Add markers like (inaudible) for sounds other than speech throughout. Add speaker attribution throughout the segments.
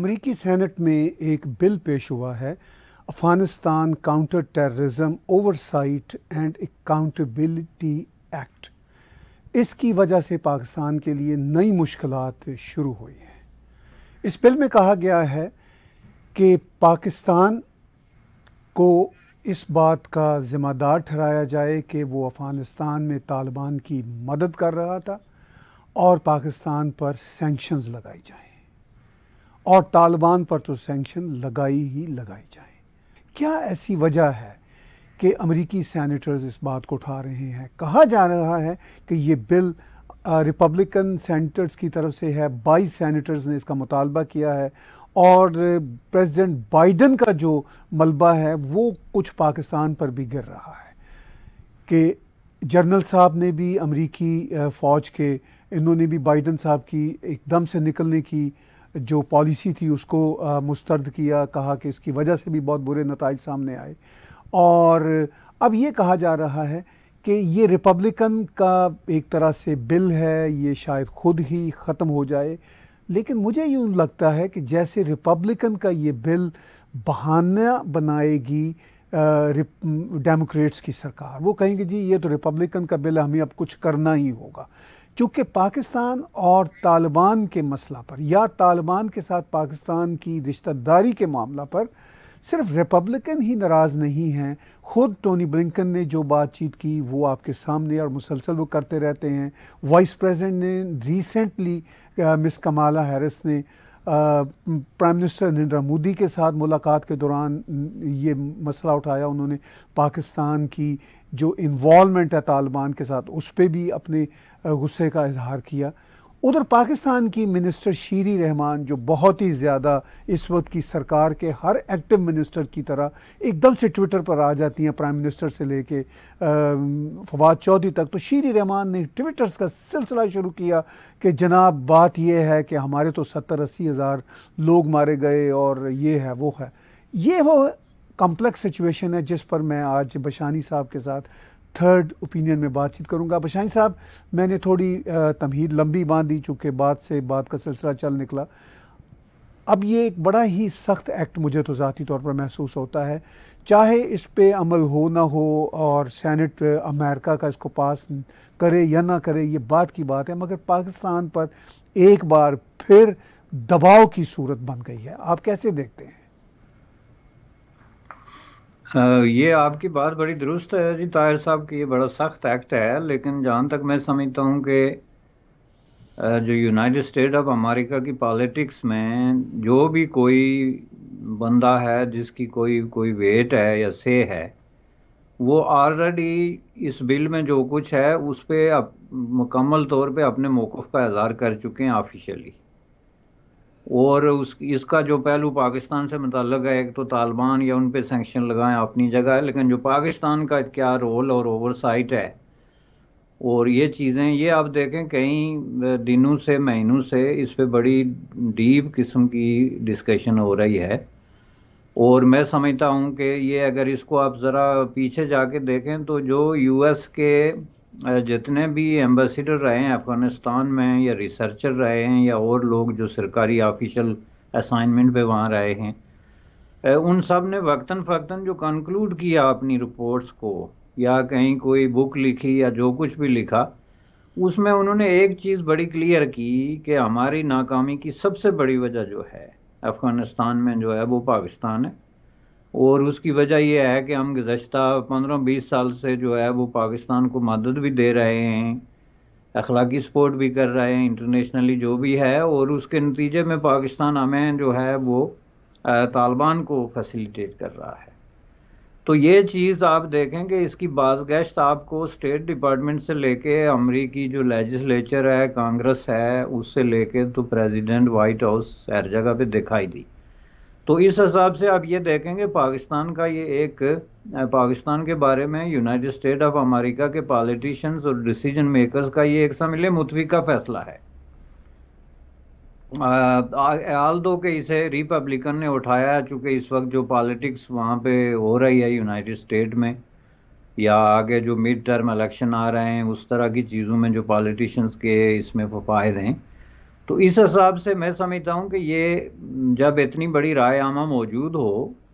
Speaker 1: अमरीकी सेनेट में एक बिल पेश हुआ है Afghanistan counter terrorism oversight and accountability act इसकी वजह से पाकिस्तान के लिए नई मुश्किल शुरू हुई हैं इस बिल में कहा गया है कि पाकिस्तान को इस बात का ज़िम्मेदार ठहराया जाए कि वो अफ़गानिस्तान में तालिबान की मदद कर रहा था और पाकिस्तान पर सेंक्शंस लगाई जाए और तालिबान पर तो सेंक्शन लगाई ही लगाई जाए क्या ऐसी वजह है कि अमेरिकी सैनिटर्स इस बात को उठा रहे हैं कहा जा रहा है कि ये बिल रिपब्लिकन सेंटर्स की तरफ से है बाईस सेनेटर्स ने इसका मुतालबा किया है और प्रेसिडेंट बाइडन का जो मलबा है वो कुछ पाकिस्तान पर भी गिर रहा है कि जनरल साहब ने भी अमरीकी फ़ौज के इन्होंने भी बाइडन साहब की एकदम से निकलने की जो पॉलिसी थी उसको मुस्तरद किया कहा कि इसकी वजह से भी बहुत बुरे नतज सामने आए और अब ये कहा जा रहा है कि ये रिपब्लिकन का एक तरह से बिल है ये शायद खुद ही ख़त्म हो जाए लेकिन मुझे यूँ लगता है कि जैसे रिपब्लिकन का ये बिल बहाना बनाएगी डेमोक्रेट्स की सरकार वो कहेंगे जी ये तो रिपब्लिकन का बिल हमें अब कुछ करना ही होगा चूँकि पाकिस्तान और तालिबान के मसला पर या तालिबान के साथ पाकिस्तान की रिश्तेदारी के मामला पर सिर्फ रिपब्लिकन ही नाराज़ नहीं हैं ख़ुद टोनी ब्लिंकन ने जो बातचीत की वो आपके सामने और मुसलसल वो करते रहते हैं वाइस प्रेसिडेंट ने रिसेंटली मिस कमाला हैरिस ने प्राइम मिनिस्टर नरेंद्र मोदी के साथ मुलाकात के दौरान ये मसला उठाया उन्होंने पाकिस्तान की जो इन्वॉलमेंट है तालिबान के साथ उस पर भी अपने गुस्से का इजहार किया उधर पाकिस्तान की मिनिस्टर शीरी रहमान जो बहुत ही ज़्यादा इस वक्त की सरकार के हर एक्टिव मिनिस्टर की तरह एकदम से ट्विटर पर आ जाती हैं प्राइम मिनिस्टर से लेके फवाद चौधरी तक तो शीरी रहमान ने ट्विटर्स का सिलसिला शुरू किया कि जनाब बात यह है कि हमारे तो सत्तर अस्सी हज़ार लोग मारे गए और ये है वो है ये वो कॉम्प्लेक्स सिचुएशन है जिस पर मैं आज बशानी साहब के साथ थर्ड ओपिनियन में बातचीत करूंगा बशाइन साहब मैंने थोड़ी तमहीद लंबी बांध दी चूँकि बात से बात का सिलसिला चल निकला अब ये एक बड़ा ही सख्त एक्ट मुझे तो ज़ाती तौर पर महसूस होता है चाहे इस पे अमल हो ना हो और सैनट अमेरिका का इसको पास करे या ना करे ये बात की बात है मगर पाकिस्तान पर एक बार फिर दबाव की सूरत बन गई है आप कैसे देखते हैं
Speaker 2: ये आपकी बात बड़ी दुरुस्त है जी ताहिर साहब की ये बड़ा सख्त एक्ट है लेकिन जहाँ तक मैं समझता हूँ कि जो यूनाइटेड स्टेट ऑफ अमेरिका की पॉलिटिक्स में जो भी कोई बंदा है जिसकी कोई कोई वेट है या से है वो ऑलरेडी इस बिल में जो कुछ है उस पर मुकम्मल तौर पे अपने मौक़ का इजहार कर चुके हैं ऑफिशियली और उस इसका जो पहलू पाकिस्तान से मतलब है एक तो तालिबान या उन पर सेंक्शन लगाएं अपनी जगह है लेकिन जो पाकिस्तान का क्या रोल और ओवरसाइट है और ये चीज़ें ये आप देखें कई दिनों से महीनों से इस पर बड़ी डीप किस्म की डिस्कशन हो रही है और मैं समझता हूँ कि ये अगर इसको आप ज़रा पीछे जाके देखें तो जो यूएस के जितने भी एम्बेसडर रहे हैं अफ़गानिस्तान में या रिसर्चर रहे हैं या और लोग जो सरकारी ऑफिशल असाइनमेंट पे वहाँ रहे हैं उन सब ने वक्ता फ़क्ता जो कंक्लूड किया अपनी रिपोर्ट्स को या कहीं कोई बुक लिखी या जो कुछ भी लिखा उसमें उन्होंने एक चीज़ बड़ी क्लियर की कि हमारी नाकामी की सबसे बड़ी वजह जो है अफ़गानिस्तान में जो है वो पाकिस्तान है और उसकी वजह यह है कि हम गुजशत पंद्रह बीस साल से जो है वो पाकिस्तान को मदद भी दे रहे हैं अखलाकी सपोर्ट भी कर रहे हैं इंटरनेशनली जो भी है और उसके नतीजे में पाकिस्तान हमें जो है वो तालिबान को फैसिलिटेट कर रहा है तो ये चीज़ आप देखें कि इसकी बाजगश्त आपको स्टेट डिपार्टमेंट से लेके अमरीकी जो लेजिस्लेचर है कांग्रेस है उससे लेके तो प्रेसिडेंट वाइट हाउस हर जगह पे दिखाई दी तो इस हिसाब से आप ये देखेंगे पाकिस्तान का ये एक पाकिस्तान के बारे में यूनाइटेड स्टेट ऑफ अमेरिका के पॉलिटिशियंस और डिसीजन मेकर्स का ये एक समिले का फैसला है आल दो के इसे रिपब्लिकन ने उठाया चूंकि इस वक्त जो पॉलिटिक्स वहाँ पे हो रही है यूनाइटेड स्टेट में या आगे जो मिड टर्म इलेक्शन आ रहे हैं उस तरह की चीज़ों में जो पॉलिटिशियंस के इसमें फायदे हैं तो इस हिसाब से मैं समझता हूँ कि ये जब इतनी बड़ी राय आमा मौजूद हो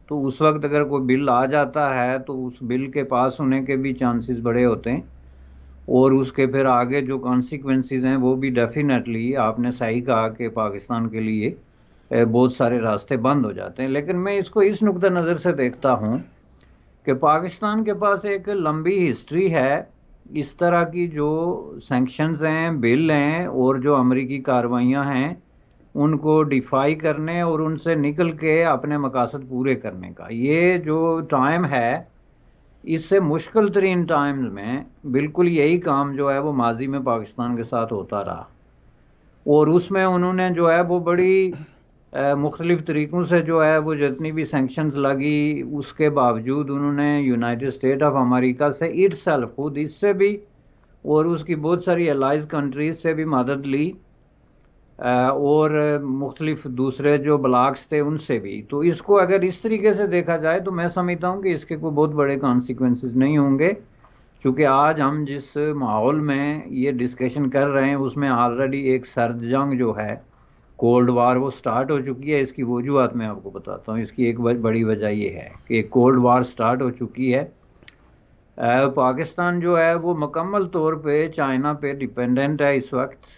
Speaker 2: तो उस वक्त अगर कोई बिल आ जाता है तो उस बिल के पास होने के भी चांसेस बड़े होते हैं और उसके फिर आगे जो कॉन्सिक्वेंसेस हैं वो भी डेफिनेटली आपने सही कहा कि पाकिस्तान के लिए बहुत सारे रास्ते बंद हो जाते हैं लेकिन मैं इसको इस नुक़ नज़र से देखता हूँ कि पाकिस्तान के पास एक लंबी हिस्ट्री है इस तरह की जो सेंक्शंस हैं बिल हैं और जो अमरीकी कार्रवाइयाँ हैं उनको डिफाई करने और उनसे निकल के अपने मकासद पूरे करने का ये जो टाइम है इससे मुश्किल तरीन टाइम में बिल्कुल यही काम जो है वो माजी में पाकिस्तान के साथ होता रहा और उसमें उन्होंने जो है वो बड़ी मुख्तलिफ तरीक़ों से जो है वो जितनी भी सेंक्शंस लगी उसके बावजूद उन्होंने यूनाइट स्टेट ऑफ अमेरिका से इट सेल्फ खुद इससे भी और उसकी बहुत सारी एलाइज कंट्रीज से भी मदद ली और मुख्तलिफ दूसरे जो ब्लाक्स थे उनसे भी तो इसको अगर इस तरीके से देखा जाए तो मैं समझता हूँ कि इसके कोई बहुत बड़े कॉन्सिक्वेंस नहीं होंगे चूँकि आज हम जिस माहौल में ये डिस्कशन कर रहे हैं उसमें ऑलरेडी एक सर्द जंग जो है कोल्ड वार वो स्टार्ट हो चुकी है इसकी वजूहत मैं आपको बताता हूँ इसकी एक बड़ी वजह ये है कि कोल्ड वार स्टार्ट हो चुकी है पाकिस्तान जो है वो मुकम्मल तौर पे चाइना पे डिपेंडेंट है इस वक्त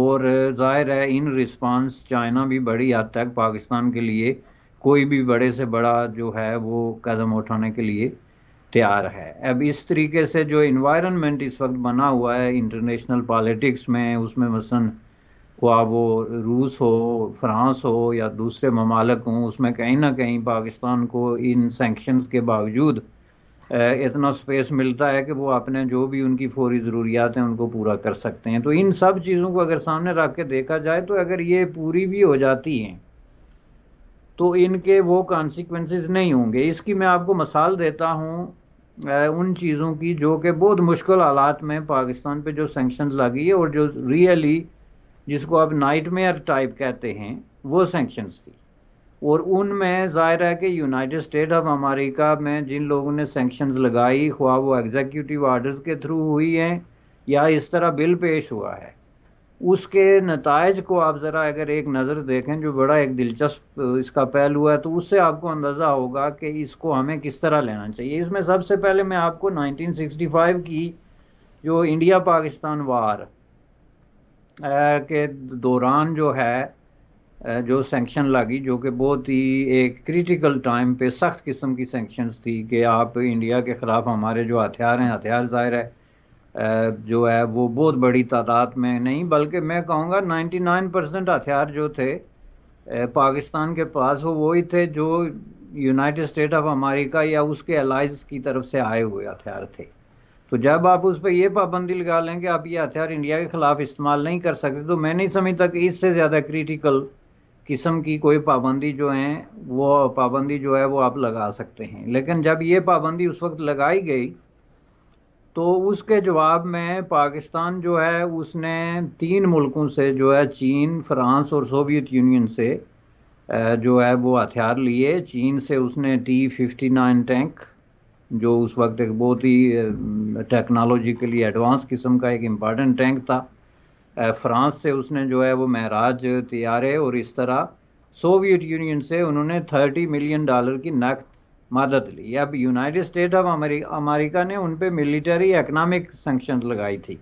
Speaker 2: और ज़ाहिर है इन रिस्पांस चाइना भी बड़ी हद तक पाकिस्तान के लिए कोई भी बड़े से बड़ा जो है वो कदम उठाने के लिए तैयार है अब इस तरीके से जो इन्वायरमेंट इस वक्त बना हुआ है इंटरनेशनल पॉलिटिक्स में उसमें मसलन ख्वा वो रूस हो फ्रांस हो या दूसरे ममालक हों उसमें कहीं ना कहीं पाकिस्तान को इन सेंक्शंस के बावजूद इतना स्पेस मिलता है कि वो अपने जो भी उनकी फौरी ज़रूरियात हैं उनको पूरा कर सकते हैं तो इन सब चीज़ों को अगर सामने रख के देखा जाए तो अगर ये पूरी भी हो जाती हैं तो इनके वो कॉन्सिक्वेंसेस नहीं होंगे इसकी मैं आपको मिसाल देता हूँ उन चीज़ों की जो कि बहुत मुश्किल हालात में पाकिस्तान पे जो सेंक्शन लगी है और जो रियली really जिसको आप नाइटमेयर टाइप कहते हैं वो सेंक्शंस थी और उनमें ज़ाहिर है कि यूनाइटेड स्टेट ऑफ अमेरिका में जिन लोगों ने सेंक्शंस लगाई हुआ वो एग्जीक्यूटिव ऑर्डर के थ्रू हुई हैं या इस तरह बिल पेश हुआ है उसके नतज को आप ज़रा अगर एक नज़र देखें जो बड़ा एक दिलचस्प इसका पहलू है तो उससे आपको अंदाज़ा होगा कि इसको हमें किस तरह लेना चाहिए इसमें सबसे पहले मैं आपको 1965 की जो इंडिया पाकिस्तान वार के दौरान जो है जो सेंक्शन लगी जो कि बहुत ही एक क्रिटिकल टाइम पे सख्त किस्म की सेंक्शंस थी कि आप इंडिया के ख़िलाफ़ हमारे जो हथियार हैं हथियार ज़ाहिर है जो है वो बहुत बड़ी तादाद में नहीं बल्कि मैं कहूँगा 99 परसेंट हथियार जो थे पाकिस्तान के पास वो वही थे जो यूनाइटेड स्टेट ऑफ अमेरिका या उसके अलाइज की तरफ से आए हुए हथियार थे तो जब आप उस पर यह पाबंदी लगा लें कि आप ये हथियार इंडिया के खिलाफ इस्तेमाल नहीं कर सकते तो मैं नहीं समझता कि इससे ज़्यादा क्रिटिकल किस्म की कोई पाबंदी जो है वो पाबंदी जो है वो आप लगा सकते हैं लेकिन जब ये पाबंदी उस वक्त लगाई गई तो उसके जवाब में पाकिस्तान जो है उसने तीन मुल्कों से जो है चीन फ्रांस और सोवियत यूनियन से जो है वो हथियार लिए चीन से उसने टी फिफ्टी नाइन टैंक जो उस वक्त एक बहुत ही टेक्नोलॉजिकली एडवांस किस्म का एक इम्पॉर्टेंट टैंक था फ्रांस से उसने जो है वो महराज तैयार है और इस तरह सोवियत यूनियन से उन्होंने थर्टी मिलियन डॉलर की नकद मदद ली अब यूनाइटेड स्टेट ऑफ अमेरिका ने उन पर मिलिटरी इकनॉमिक सेंक्शन लगाई थी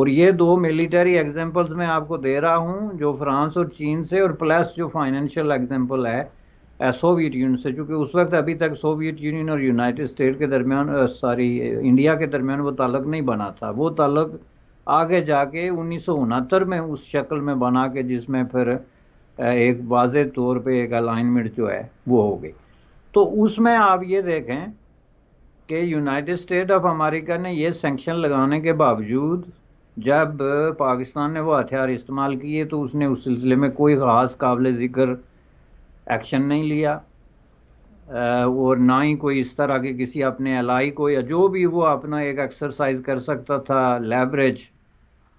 Speaker 2: और ये दो मिलिटरी एग्जाम्पल्स मैं आपको दे रहा हूँ जो फ्रांस और चीन से और प्लस जो फाइनेंशियल एग्जाम्पल है सोवियत यूनियन से चूँकि उस वक्त अभी तक सोवियत यूनियन और यूनाइटेड स्टेट के दरमियान सॉरी इंडिया के दरमियान वो ताल्लक नहीं बना था वो ताल्लुक आगे जाके उन्नीस में उस शक्ल में बना के जिसमें फिर एक वाज तौर पे एक अलाइनमेंट जो है वो हो गई तो उसमें आप ये देखें कि यूनाइटेड स्टेट ऑफ अमेरिका ने ये सेंक्शन लगाने के बावजूद जब पाकिस्तान ने वो हथियार इस्तेमाल किए तो उसने उस सिलसिले में कोई ख़ास काबिल ज़िक्र एक्शन नहीं लिया और ना ही कोई इस तरह के किसी अपने अलाई को या जो भी वो अपना एक एक्सरसाइज कर सकता था लेवरेज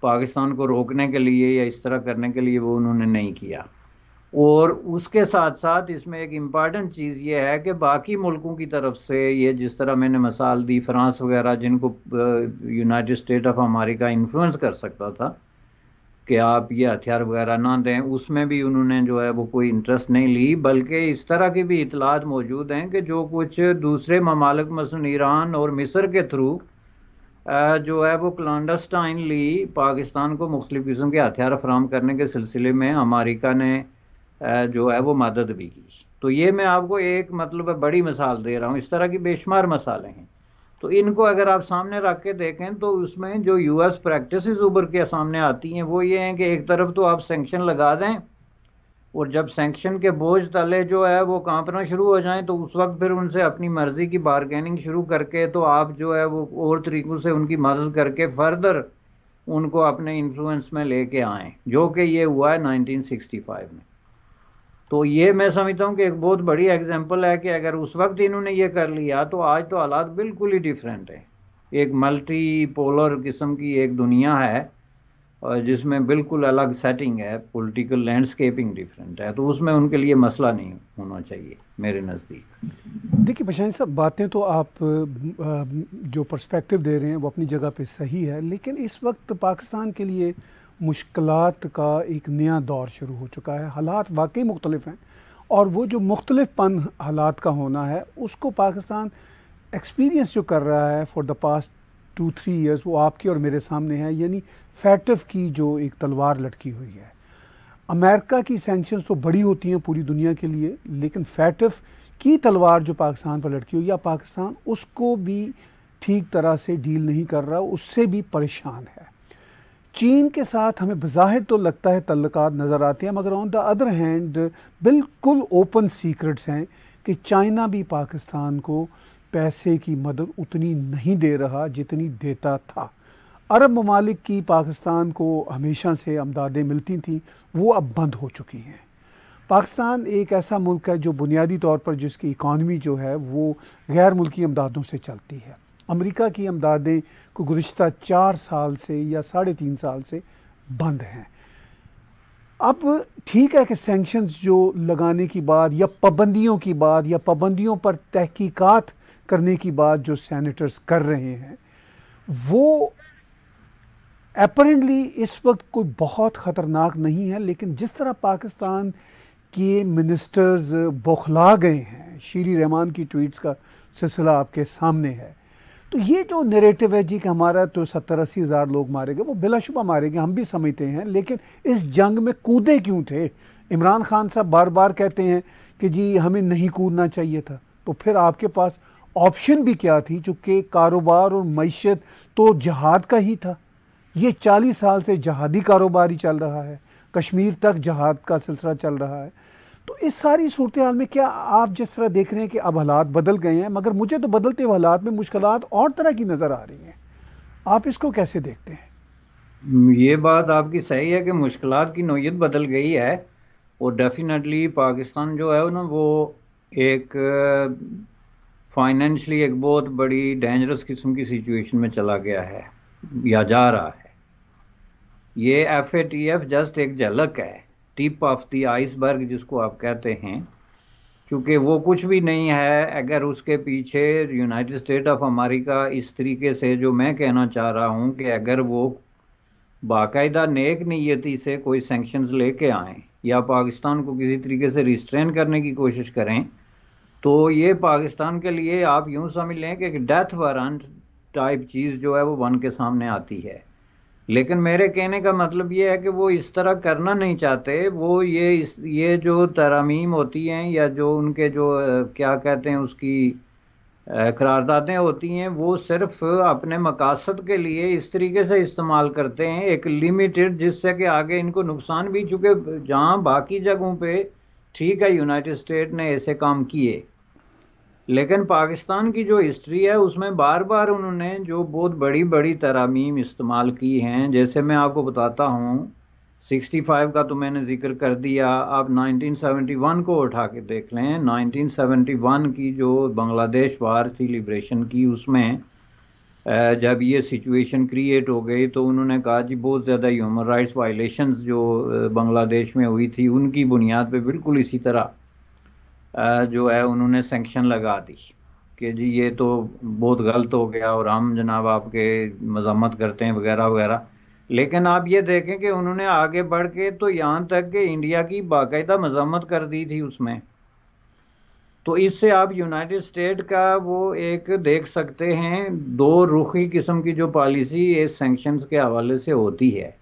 Speaker 2: पाकिस्तान को रोकने के लिए या इस तरह करने के लिए वो उन्होंने नहीं किया और उसके साथ साथ इसमें एक इम्पॉर्टेंट चीज़ ये है कि बाकी मुल्कों की तरफ से ये जिस तरह मैंने मसाल दी फ्रांस वगैरह जिनको United States of America influence कर सकता था कि आप ये हथियार वगैरह ना दें उसमें भी उन्होंने जो है वो कोई इंटरेस्ट नहीं ली बल्कि इस तरह की भी इतलात मौजूद हैं कि जो कुछ दूसरे ममालक मसन ईरान और मिस्र के थ्रू जो है वो क्लांडस्टाइनली पाकिस्तान को मुख्तलिफ़ किस्म के हथियार फराहम करने के सिलसिले में अमेरिका ने जो है वो मदद भी की तो ये मैं आपको एक मतलब बड़ी मिसाल दे रहा हूँ इस तरह की बेशुमार मिसालें हैं तो इनको अगर आप सामने रख के देखें तो उसमें जो यूएस प्रैक्टिसेस उभर के सामने आती हैं वो ये हैं कि एक तरफ तो आप सेंक्शन लगा दें और जब सेंक्शन के बोझ तले जो है वो कांपना शुरू हो जाए तो उस वक्त फिर उनसे अपनी मर्जी की बारगेनिंग शुरू करके तो आप जो है वो और तरीक़ों से उनकी मदद करके फर्दर उनको अपने इन्फ्लुएंस में लेके आएँ जो कि ये हुआ है 1965 में तो ये मैं समझता हूँ कि एक बहुत बड़ी एग्जाम्पल है कि अगर उस वक्त इन्होंने ये कर लिया तो आज तो हालात बिल्कुल ही डिफरेंट है एक मल्टी पोलर किस्म की एक दुनिया है और जिसमें बिल्कुल अलग सेटिंग है पॉलिटिकल लैंडस्केपिंग डिफरेंट है तो उसमें उनके लिए मसला नहीं होना चाहिए मेरे नज़दीक
Speaker 1: देखिए बशाइन साहब बातें तो आप जो पर्सपेक्टिव दे रहे हैं वो अपनी जगह पे सही है लेकिन इस वक्त पाकिस्तान के लिए मुश्किल का एक नया दौर शुरू हो चुका है हालात वाकई मुख्तलिफ हैं और वो जो मुख्तलिफपन हालात का होना है उसको पाकिस्तान एक्सपीरियंस जो कर रहा है for the past two three years वो आपकी और मेरे सामने है यानी फैटफ की जो एक तलवार लटकी हुई है अमेरिका की सेंक्शंस तो बड़ी होती हैं पूरी दुनिया के लिए लेकिन फैटफ की तलवार जो पाकिस्तान पर लटकी हुई है पाकिस्तान उसको भी ठीक तरह से डील नहीं कर रहा उससे भी परेशान है चीन के साथ हमें बज़ाहिर तो लगता है तल्लक नज़र आते हैं मगर ऑन द अदर हैंड बिल्कुल ओपन सीक्रेट्स हैं कि चाइना भी पाकिस्तान को पैसे की मदद उतनी नहीं दे रहा जितनी देता था अरब ममालिक की पाकिस्तान को हमेशा से अमदादें मिलती थी वो अब बंद हो चुकी हैं पाकिस्तान एक ऐसा मुल्क है जो बुनियादी तौर पर जिसकी इकानमी जो है वो गैर मुल्की अमदादों से चलती है अमेरिका की अमदादें को गुज्त चार साल से या साढ़े तीन साल से बंद हैं अब ठीक है कि सेंक्शंस जो लगाने की बात या पाबंदियों की बात या पाबंदियों पर तहकीकात करने की बात जो सैनिटर्स कर रहे हैं वो अपरेंटली इस वक्त कोई बहुत ख़तरनाक नहीं है लेकिन जिस तरह पाकिस्तान के मिनिस्टर्स बौखला गए हैं शीरी रहमान की ट्वीट्स का सिलसिला आपके सामने है तो ये जो नेरेटिव है जी कि हमारा तो सत्तर अस्सी हज़ार लोग मारे गए वो बिलाशुबा मारे गए हम भी समझते हैं लेकिन इस जंग में कूदे क्यों थे इमरान खान साहब बार बार कहते हैं कि जी हमें नहीं कूदना चाहिए था तो फिर आपके पास ऑप्शन भी क्या थी चूँकि कारोबार और मीशत तो जहाद का ही था ये चालीस साल से जहादी कारोबार ही चल रहा है कश्मीर तक जहाद का सिलसिला चल रहा है तो इस सारी सूरत हाल में क्या आप जिस तरह देख रहे हैं कि अब हालात बदल गए हैं मगर मुझे तो बदलते हुए हालात में मुश्किल और तरह की नज़र आ रही हैं आप इसको कैसे देखते
Speaker 2: हैं ये बात आपकी सही है कि मुश्किल की नोयत बदल गई है और डेफिनेटली पाकिस्तान जो है ना वो एक फाइनेंशली एक बहुत बड़ी डेंजरस किस्म की सिचुएशन में चला गया है या जा रहा है ये F A T F just एक झलक है टिप ऑफ द आइसबर्ग जिसको आप कहते हैं चूँकि वो कुछ भी नहीं है अगर उसके पीछे यूनाइटेड स्टेट ऑफ अमेरिका इस तरीके से जो मैं कहना चाह रहा हूँ कि अगर वो बाकायदा नेक नीयती से कोई सेंक्शंस लेके आए या पाकिस्तान को किसी तरीके से रिस्ट्रेन करने की कोशिश करें तो ये पाकिस्तान के लिए आप यूँ समझ लें कि डेथ वारंट टाइप चीज़ जो है वो बन के सामने आती है लेकिन मेरे कहने का मतलब ये है कि वो इस तरह करना नहीं चाहते वो ये इस ये जो तरामीम होती हैं या जो उनके जो क्या कहते हैं उसकी करारदादें होती हैं वो सिर्फ अपने मकासद के लिए इस तरीके से इस्तेमाल करते हैं एक लिमिटेड जिससे कि आगे इनको नुकसान भी चूँकि जहाँ बाकी जगहों पे ठीक है यूनाइटेड स्टेट ने ऐसे काम किए लेकिन पाकिस्तान की जो हिस्ट्री है उसमें बार बार उन्होंने जो बहुत बड़ी बड़ी तरामीम इस्तेमाल की हैं जैसे मैं आपको बताता हूँ 65 का तो मैंने जिक्र कर दिया आप 1971 को उठा के देख लें 1971 की जो बांग्लादेश वार थी लिब्रेशन की उसमें जब ये सिचुएशन क्रिएट हो गई तो उन्होंने कहा जी बहुत ज़्यादा ह्यूमन राइट्स वायलेशंस जो बांग्लादेश में हुई थी उनकी बुनियाद पे बिल्कुल इसी तरह जो है उन्होंने सेंक्शन लगा दी कि जी ये तो बहुत गलत हो गया और हम जनाब आपके मजम्मत करते हैं वगैरह वगैरह लेकिन आप ये देखें कि उन्होंने आगे बढ़ के तो यहाँ तक कि इंडिया की बाकायदा मजम्मत कर दी थी उसमें तो इससे आप यूनाइटेड स्टेट का वो एक देख सकते हैं दो रुखी किस्म की जो पॉलिसी ये सेंक्शंस के हवाले से होती है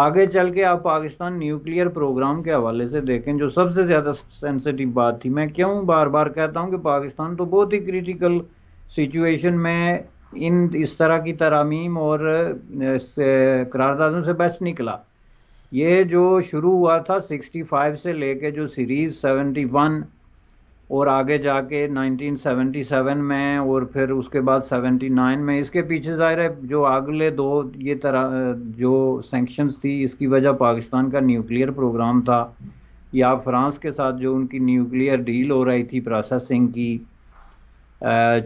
Speaker 2: आगे चल के आप पाकिस्तान न्यूक्लियर प्रोग्राम के हवाले से देखें जो सबसे ज़्यादा सेंसिटिव बात थी मैं क्यों बार बार कहता हूँ कि पाकिस्तान तो बहुत ही क्रिटिकल सिचुएशन में इन इस तरह की तरामीम और करारदादों से बच निकला ये जो शुरू हुआ था 65 से लेके जो सीरीज़ 71 और आगे जाके 1977 में और फिर उसके बाद 79 में इसके पीछे ज़ाहिर है जो अगले दो ये तरह जो सेंक्शंस थी इसकी वजह पाकिस्तान का न्यूक्लियर प्रोग्राम था या फ्रांस के साथ जो उनकी न्यूक्लियर डील हो रही थी प्रोसेसिंग की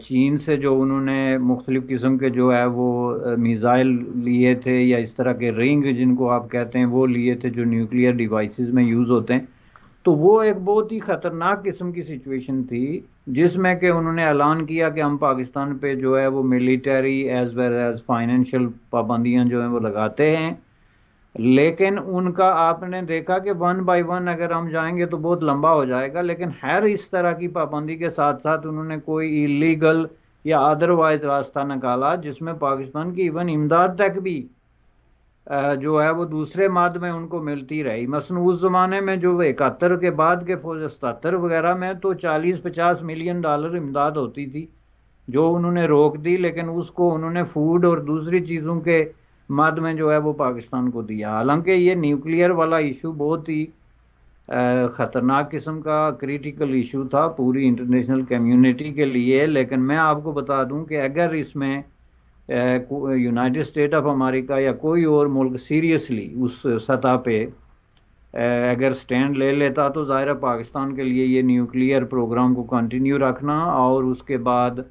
Speaker 2: चीन से जो उन्होंने मुख्तलिफ़ किस्म के जो है वो मिज़ाइल लिए थे या इस तरह के रिंग जिनको आप कहते हैं वो लिए थे जो न्यूक्लियर डिवाइसेस में यूज़ होते हैं तो वो एक बहुत ही खतरनाक किस्म की सिचुएशन थी जिसमें कि उन्होंने ऐलान किया कि हम पाकिस्तान पे जो है वो military as well as financial पाबंदियां जो है वो लगाते हैं लेकिन उनका आपने देखा कि वन बाय वन अगर हम जाएंगे तो बहुत लंबा हो जाएगा लेकिन हर इस तरह की पाबंदी के साथ साथ उन्होंने कोई इलीगल या अदरवाइज रास्ता निकाला जिसमें पाकिस्तान की इवन इमदाद तक भी जो है वो दूसरे माद में उनको मिलती रही मसन उस ज़माने में जो इकहत्तर के बाद के फौज सतर वगैरह में तो चालीस पचास मिलियन डॉलर इमदाद होती थी जो उन्होंने रोक दी लेकिन उसको उन्होंने फूड और दूसरी चीज़ों के माद में जो है वो पाकिस्तान को दिया हालांकि ये न्यूक्लियर वाला इशू बहुत ही ख़तरनाक किस्म का क्रिटिकल इशू था पूरी इंटरनेशनल कम्युनिटी के लिए लेकिन मैं आपको बता दूं कि अगर इसमें यूनाइटेड स्टेट ऑफ अमेरिका या कोई और मुल्क सीरियसली उस सतह पे अगर स्टैंड ले लेता तो ज़ाहिर पाकिस्तान के लिए ये न्यूक्लियर प्रोग्राम को कंटिन्यू रखना और उसके बाद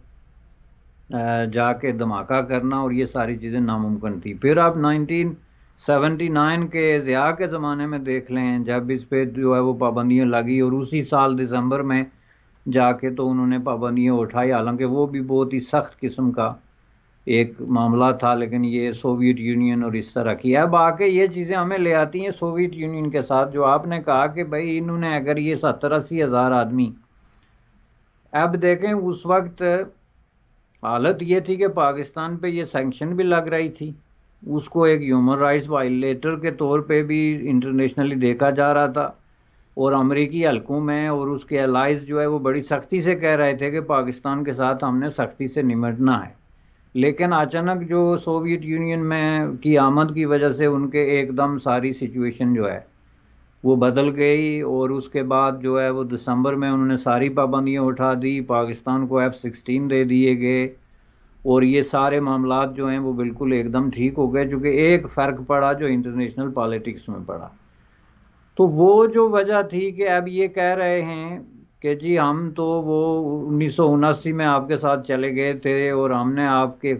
Speaker 2: जाके धमाका करना और ये सारी चीज़ें नामुमकिन थी फिर आप 1979 के ज़िया के ज़माने में देख लें जब इस पर जो है वो पाबंदियाँ लगी और उसी साल दिसंबर में जाके तो उन्होंने पाबंदियाँ उठाई हालांकि वो भी बहुत ही सख्त किस्म का एक मामला था लेकिन ये सोवियत यूनियन और इस तरह की अब आके ये चीज़ें हमें ले आती हैं सोवियत यूनियन के साथ जो आपने कहा कि भाई इन्होंने अगर ये सत्तर अस्सी हज़ार आदमी अब देखें उस वक्त हालत ये थी कि पाकिस्तान पे ये सेंक्शन भी लग रही थी उसको एक ह्यूमन राइट्स वायलेटर के तौर पे भी इंटरनेशनली देखा जा रहा था और अमरीकी हलकों में और उसके एलाइज जो है वो बड़ी सख्ती से कह रहे थे कि पाकिस्तान के साथ हमने सख्ती से निमटना है लेकिन अचानक जो सोवियत यूनियन में की आमद की वजह से उनके एकदम सारी सिचुएशन जो है वो बदल गई और उसके बाद जो है वो दिसंबर में उन्होंने सारी पाबंदियाँ उठा दी पाकिस्तान को एफ़ सिक्सटीन दे दिए गए और ये सारे मामला जो हैं वो बिल्कुल एकदम ठीक हो गए चूँकि एक फ़र्क पड़ा जो इंटरनेशनल पॉलिटिक्स में पड़ा तो वो जो वजह थी कि अब ये कह रहे हैं कि जी हम तो वो उन्नीस में आपके साथ चले गए थे और हमने आपके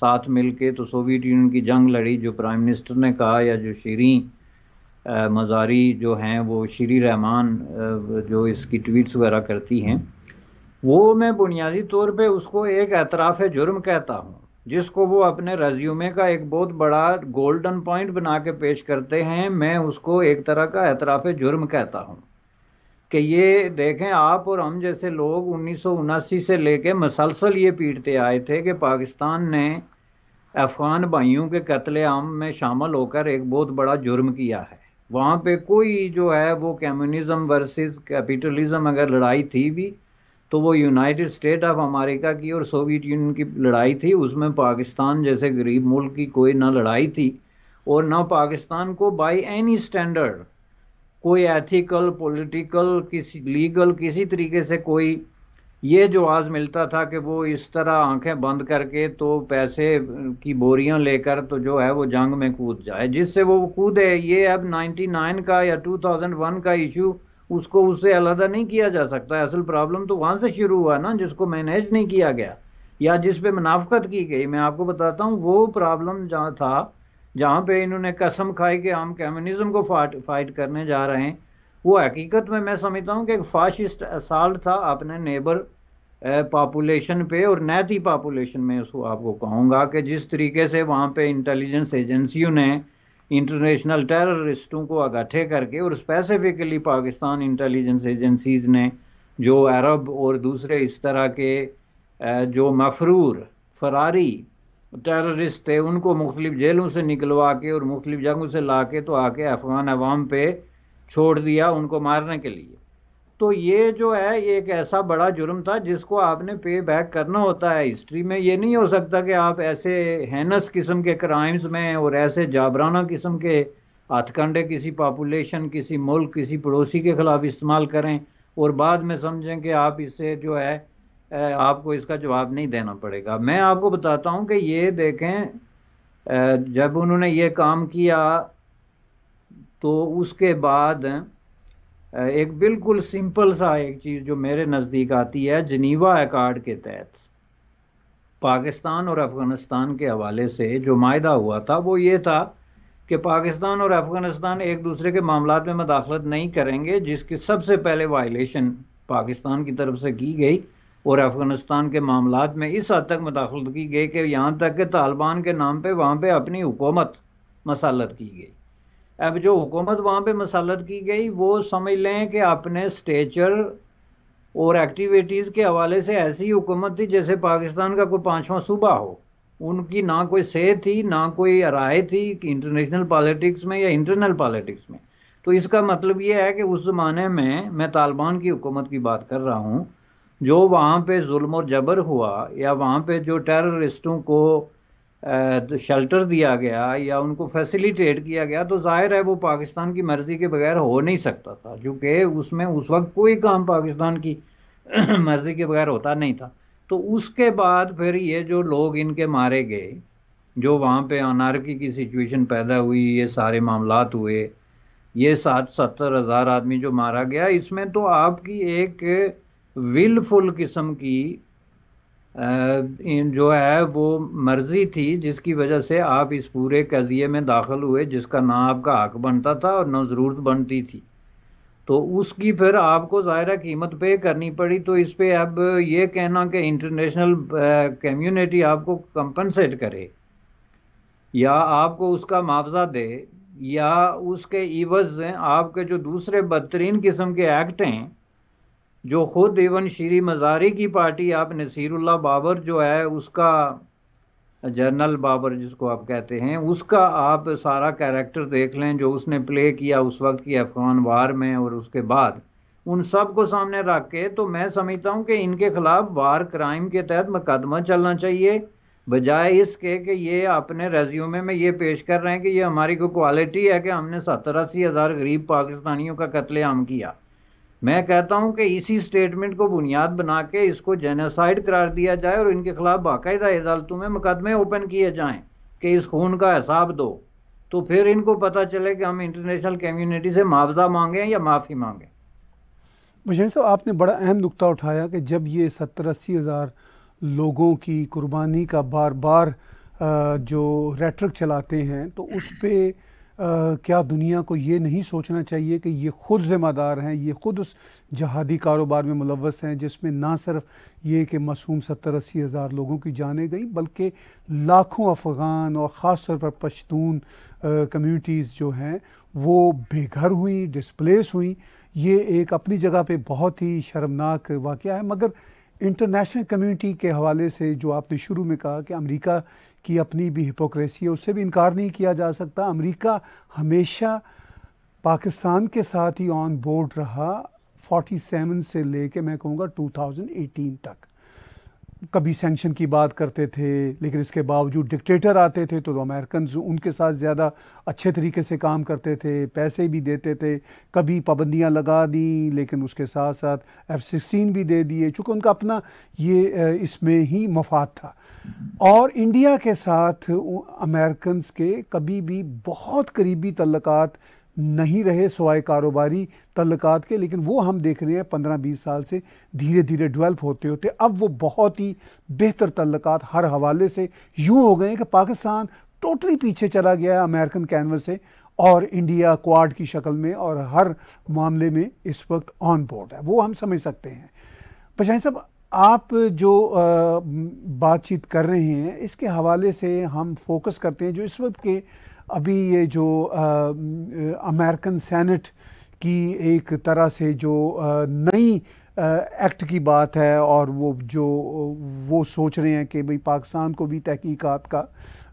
Speaker 2: साथ मिलके तो सोवियत यूनियन की जंग लड़ी जो प्राइम मिनिस्टर ने कहा या जो शीरी मज़ारी जो हैं वो श्री रहमान जो इसकी ट्वीट्स वगैरह करती हैं वो मैं बुनियादी तौर पे उसको एक एतराफ़ जुर्म कहता हूँ जिसको वो अपने रज्यूमे का एक बहुत बड़ा गोल्डन पॉइंट बना के पेश करते हैं मैं उसको एक तरह का एतराफ़ जुर्म कहता हूँ कि ये देखें आप और हम जैसे लोग उन्नीस से लेके मसलसल ये पीटते आए थे कि पाकिस्तान ने अफ़गान भाइयों के कत्लेआम में शामिल होकर एक बहुत बड़ा जुर्म किया है वहाँ पे कोई जो है वो कम्युनिज्म वर्सेस कैपिटलिज़म अगर लड़ाई थी भी तो वो यूनाइटेड स्टेट ऑफ अमेरिका की और सोवियत यूनियन की लड़ाई थी उसमें पाकिस्तान जैसे गरीब मुल्क की कोई ना लड़ाई थी और ना पाकिस्तान को बाय एनी स्टैंडर्ड कोई एथिकल पॉलिटिकल किसी लीगल किसी तरीके से कोई ये जो आज मिलता था कि वो इस तरह आंखें बंद करके तो पैसे की बोरियां लेकर तो जो है वो जंग में कूद जाए जिससे वो कूदे ये अब 99 का या 2001 का इशू उसको उससे अलहदा नहीं किया जा सकता असल प्रॉब्लम तो वहाँ से शुरू हुआ ना जिसको मैनेज नहीं किया गया या जिस पे मुनाफ्त की गई मैं आपको बताता हूँ वो प्रॉब्लम जहाँ था जहाँ पे इन्होंने कसम खाई कि हम कम्युनिज्म को फाइट करने जा रहे हैं वो हकीकत में मैं समझता हूँ कि एक फाशिस्ट असाल्ट था अपने नेबर पापुलेशन eh, पे और नैती पापुलेशन में उसको आपको कहूँगा कि जिस तरीके से वहाँ पे इंटेलिजेंस एजेंसियों ने इंटरनेशनल टेररिस्टों को इकट्ठे करके और स्पेसिफिकली पाकिस्तान इंटेलिजेंस एजेंसीज ने जो अरब और दूसरे इस तरह के eh, जो मफरूर फरारी टेररिस्ट थे उनको मुख्तलिफ जेलों से निकलवा के और मुख्तलिफ जगहों से ला के तो आके अफगान अवाम पे छोड़ दिया उनको मारने के लिए तो ये जो है एक ऐसा बड़ा जुर्म था जिसको आपने पे बैक करना होता है हिस्ट्री में ये नहीं हो सकता कि आप ऐसे हैनस किस्म के क्राइम्स में और ऐसे जाबराना किस्म के हथकंडे किसी पापुलेशन किसी मुल्क किसी पड़ोसी के ख़िलाफ़ इस्तेमाल करें और बाद में समझें कि आप इससे जो है आपको इसका जवाब नहीं देना पड़ेगा मैं आपको बताता हूँ कि ये देखें जब उन्होंने ये काम किया तो उसके बाद एक बिल्कुल सिंपल सा एक चीज़ जो मेरे नज़दीक आती है जनीवा एकार्ड के तहत पाकिस्तान और अफ़गानिस्तान के हवाले से जो माहा हुआ था वो ये था कि पाकिस्तान और अफ़गानिस्तान एक दूसरे के मामला में मदाखलत नहीं करेंगे जिसकी सबसे पहले वायलेशन पाकिस्तान की तरफ से की गई और अफ़गानिस्तान के मामला में इस हद तक मुदाखलत की गई कि यहाँ तक कि तालिबान के नाम पर वहाँ पर अपनी हुकूमत मसालत की गई अब जो हुकूमत वहाँ पर मसालत की गई वो समझ लें कि अपने स्टेचर और एक्टिविटीज़ के हवाले से ऐसी हुकूमत थी जैसे पाकिस्तान का कोई पाँचवा सूबा हो उनकी ना कोई सेह थी ना कोई राय थी कि इंटरनेशनल पॉलिटिक्स में या इंटरनल पॉलिटिक्स में तो इसका मतलब ये है कि उस ज़माने में मैं तालिबान की हुकूमत की बात कर रहा हूँ जो वहाँ पे जुल्म और जबर हुआ या वहाँ पे जो टेररिस्टों को शेल्टर दिया गया या उनको फैसिलिटेट किया गया तो जाहिर है वो पाकिस्तान की मर्ज़ी के बगैर हो नहीं सकता था चूँकि उसमें उस वक्त कोई काम पाकिस्तान की (clears throat) मर्ज़ी के बगैर होता नहीं था तो उसके बाद फिर ये जो लोग इनके मारे गए जो वहाँ पे अनारकी की सिचुएशन पैदा हुई ये सारे मामला हुए ये सात सत्तर हज़ार आदमी जो मारा गया इसमें तो आपकी एक विलफुल किस्म की जो है वो मर्जी थी जिसकी वजह से आप इस पूरे कजिए में दाखिल हुए जिसका ना आपका हक बनता था और ना ज़रूरत बनती थी तो उसकी फिर आपको ज़ाहिर कीमत पे करनी पड़ी तो इस पर अब ये कहना कि इंटरनेशनल कम्युनिटी आपको कंपनसेट करे या आपको उसका मुआवजा दे या उसके ईवज आपके जो दूसरे बदतरीन किस्म के एक्ट हैं जो खुद इवन श्री मज़ारी की पार्टी आप नसीरुल्ला बाबर जो है उसका जनरल बाबर जिसको आप कहते हैं उसका आप सारा कैरेक्टर देख लें जो उसने प्ले किया उस वक्त की अफगान वार में और उसके बाद उन सब को सामने रख के तो मैं समझता हूँ कि इनके खिलाफ वार क्राइम के तहत मुकदमा चलना चाहिए बजाय इसके कि ये अपने रेज्यूमे में ये पेश कर रहे हैं कि ये हमारी को क्वालिटी है कि हमने सत्तर अस्सी हज़ार गरीब पाकिस्तानियों का आम किया मैं कहता हूं कि इसी स्टेटमेंट को बुनियाद बना के इसको जेनोसाइड करार दिया जाए और इनके खिलाफ बाकायदा अदालतों में मुकदमे ओपन किए जाएं कि इस खून का हिसाब दो तो फिर इनको पता चले कि हम इंटरनेशनल कम्युनिटी से मुआवजा मांगें या माफ़ी मांगें
Speaker 1: बशर साहब तो आपने बड़ा अहम नुकता उठाया कि जब ये सत्तर अस्सी हज़ार लोगों की कुर्बानी का बार बार जो रेटरक चलाते हैं तो उस पर क्या दुनिया को ये नहीं सोचना चाहिए कि ये ख़ुद ज़िम्मेदार हैं ये ख़ुद उस जहादी कारोबार में मुलवस हैं जिसमें ना सिर्फ ये कि मासूम सत्तर अस्सी हज़ार लोगों की जाने गई बल्कि लाखों अफ़गान और ख़ास तौर पर पश्तून कम्यूनिटीज़ जो हैं वो बेघर हुई डिस्प्लेस हुई ये एक अपनी जगह पर बहुत ही शर्मनाक वाक़ है मगर इंटरनेशनल कम्यूनिटी के हवाले से जो आपने शुरू में कहा कि अमरीका की अपनी भी हिपोक्रेसी है उससे भी इनकार नहीं किया जा सकता अमेरिका हमेशा पाकिस्तान के साथ ही ऑन बोर्ड रहा 47 से लेके मैं कहूँगा 2018 तक कभी सेंक्शन की बात करते थे लेकिन इसके बावजूद डिक्टेटर आते थे तो अमेरिकन उनके साथ ज़्यादा अच्छे तरीके से काम करते थे पैसे भी देते थे कभी पाबंदियाँ लगा दी लेकिन उसके साथ साथ एफ़ सिक्सटीन भी दे दिए चूँकि उनका अपना ये इसमें ही मफाद था और इंडिया के साथ अमेरिकन के कभी भी बहुत करीबी तल्लक़ात नहीं रहे सवाए कारोबारी तल्लक के लेकिन वो हम देख रहे हैं पंद्रह बीस साल से धीरे धीरे डेवलप होते होते अब वो बहुत ही बेहतर तल्लक हर हवाले से यूँ हो गए हैं कि पाकिस्तान टोटली पीछे चला गया है अमेरिकन कैनवस से और इंडिया क्वाड की शक्ल में और हर मामले में इस वक्त ऑन बोर्ड है वो हम समझ सकते हैं पशाही साहब आप जो बातचीत कर रहे हैं इसके हवाले से हम फोकस करते हैं जो इस वक्त के अभी ये जो अमेरिकन सेनेट की एक तरह से जो नई एक्ट की बात है और वो जो वो सोच रहे हैं कि भाई पाकिस्तान को भी तहकीकात का